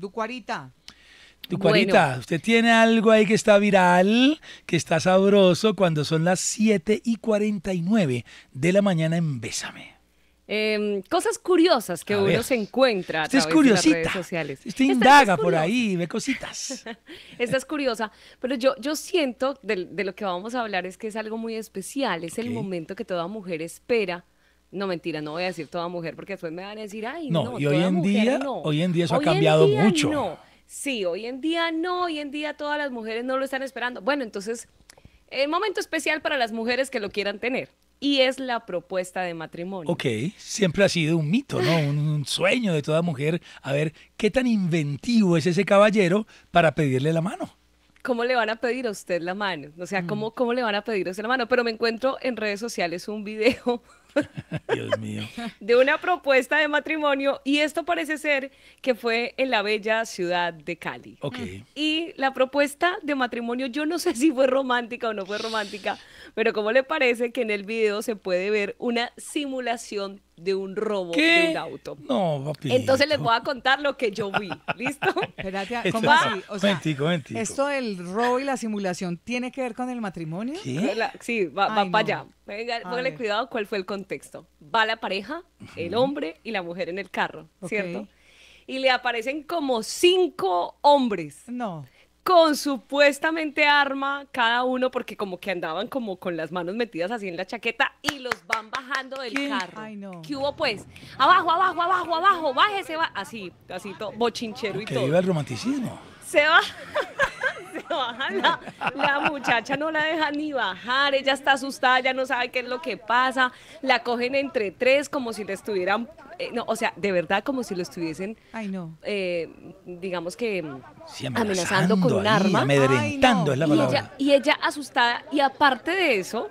Ducuarita. Ducuarita, usted tiene algo ahí que está viral, que está sabroso cuando son las 7 y 49 de la mañana en Bésame. Em, cosas curiosas que uno se encuentra a de las redes sociales. Usted indaga por ahí, ve cositas. Esta es curiosa, pero yo, yo siento de, lo que vamos a hablar es que es algo muy especial, es el momento que toda mujer espera no, mentira, no voy a decir toda mujer porque después me van a decir, ay, no, no y hoy toda en mujer, día, no. hoy en día eso ha cambiado mucho. No. Sí, hoy en día no, hoy en día todas las mujeres no lo están esperando. Bueno, entonces, el eh, momento especial para las mujeres que lo quieran tener. Y es la propuesta de matrimonio. Ok, siempre ha sido un mito, ¿no? Un, un sueño de toda mujer. A ver, ¿qué tan inventivo es ese caballero para pedirle la mano? ¿cómo le van a pedir a usted la mano? O sea, mm. ¿cómo, cómo le van a pedir a usted la mano? Pero me encuentro en redes sociales un video Dios mío. De una propuesta de matrimonio y esto parece ser que fue en la bella ciudad de Cali. Okay. Y la propuesta de matrimonio, yo no sé si fue romántica o no fue romántica, pero ¿cómo le parece que en el video se puede ver una simulación de un robo de un auto? No, papi. Entonces les voy a contar lo que yo vi, ¿listo? Gracias. así? esto del robo y la simulación tiene que ver con el matrimonio? Sí, va, para allá. Venga, póngale cuidado cuál fue el contexto. Va la pareja, el hombre y la mujer en el carro, ¿cierto? Y le aparecen como cinco hombres. No. Con supuestamente arma cada uno, porque como que andaban como con las manos metidas así en la chaqueta y los van bajando del carro. Ay, no. ¿Qué hubo pues? Abajo, abajo, abajo, abajo, baje, se va. Así, así, todo bochinchero y todo. Que el romanticismo. Se va. La, muchacha no la deja ni bajar, ella está asustada, ya no sabe qué es lo que pasa. La cogen entre tres como si le estuvieran, eh, no, o sea, de verdad como si lo estuviesen, eh, digamos que mm, amenazando, con un arma. Y ella, asustada, y aparte de eso,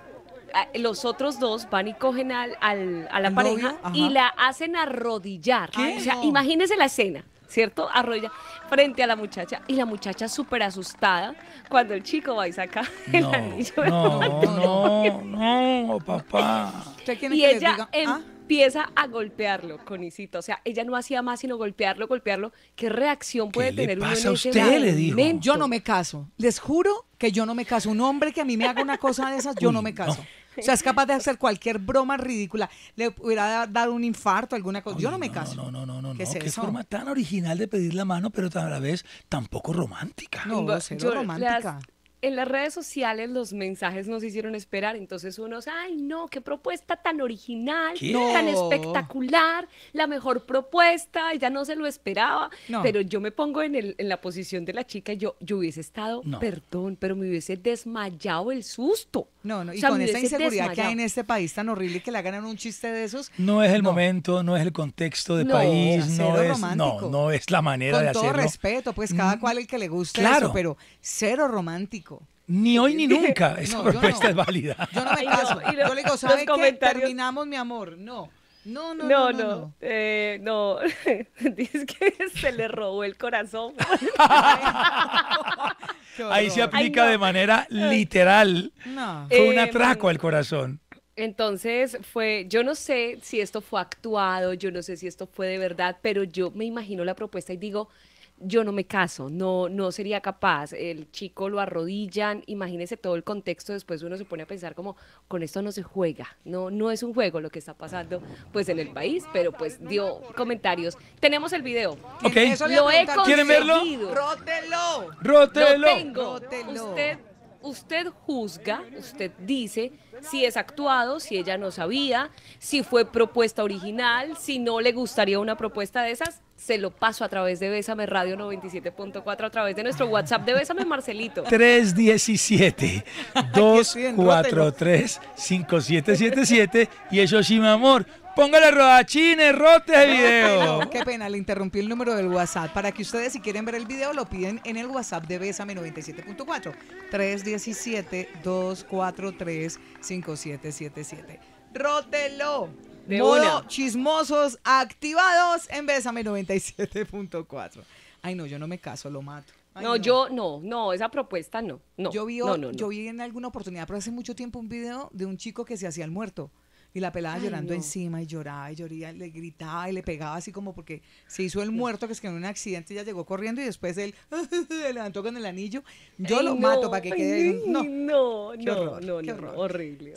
los otros dos van y cogen al, a la pareja y la hacen arrodillar. O sea, imagínense la escena. ¿cierto? Arrolla frente a la muchacha y la muchacha súper asustada cuando el chico va y saca el anillo. No, no, no, papá. Y ella ah". empieza a golpearlo con Isita. O sea, ella no hacía más sino golpearlo, golpearlo. ¿Qué reacción puede tener le pasa a usted, le dijo. Yo no me caso. Les juro que yo no me caso. Un hombre que a mí me haga una cosa de esas, yo no me caso. O sea, es capaz de hacer cualquier broma ridícula. Le hubiera dado un infarto, alguna cosa. Yo no, me caso. No, no, no, no. ¿Qué, es forma tan original de pedir la mano, pero a la vez tampoco romántica. No, no romántica en las redes sociales los mensajes nos hicieron esperar, entonces unos, ay no, qué propuesta tan original, tan espectacular, la mejor propuesta, ya no se lo esperaba, pero yo me pongo en, la posición de la chica, yo, yo hubiese estado, perdón, pero me hubiese desmayado el susto. No, no, y con esa inseguridad que hay en este país tan horrible que le hagan un chiste de esos. No es el momento, no es el contexto de país, no es, no, no es la manera de hacerlo. Con todo respeto, pues cada mm, cual el que le guste claro. pero cero romántico. Ni hoy ni nunca esa propuesta es válida. Yo no me caso. Y luego yo le digo, ¿sabe qué? Terminamos, mi amor. No. No, no, no. No, no. Eh, no. Dices que se le robó el corazón. Ahí se aplica de manera literal. No. Fue un em, atraco al corazón. Entonces fue, yo no sé si esto fue actuado, yo no sé si esto fue de verdad, pero yo me imagino la propuesta y digo, yo no me caso, no, no sería capaz, el chico lo arrodillan, imagínese todo el contexto, después uno se pone a pensar como, con esto no se juega, no, no es un juego lo que está pasando pues en el país, pero pues dio comentarios. Tenemos el video. Ok. Lo he ¿Quieren verlo? Rótelo. Rótelo usted juzga, usted dice si es actuado, si ella no sabía, si fue propuesta original, si no le gustaría una propuesta de esas, se lo paso a través de Bésame Radio 97.4, a través de nuestro WhatsApp de Bésame Marcelito. 317-243-5777 y eso sí, mi amor, Póngale rodachines, rote el video. qué pena, le interrumpí el número del WhatsApp. Para que ustedes, si quieren ver el video, lo piden en el WhatsApp de Besame 97.4. 317-243-5777. Rótelo. De chismosos activados en Besame 97.4. Ay, no, yo no me caso, lo mato. no, yo no, no, esa propuesta no. no yo, vi, yo vi en alguna oportunidad, pero hace mucho tiempo, un video de un chico que se hacía el muerto. Y la pelada llorando encima y lloraba y lloría, le gritaba y le pegaba así como porque se hizo el muerto que es que en un accidente ya llegó corriendo y después él se levantó con el anillo. Yo lo mato para que quede. No, no, no, no, no horrible.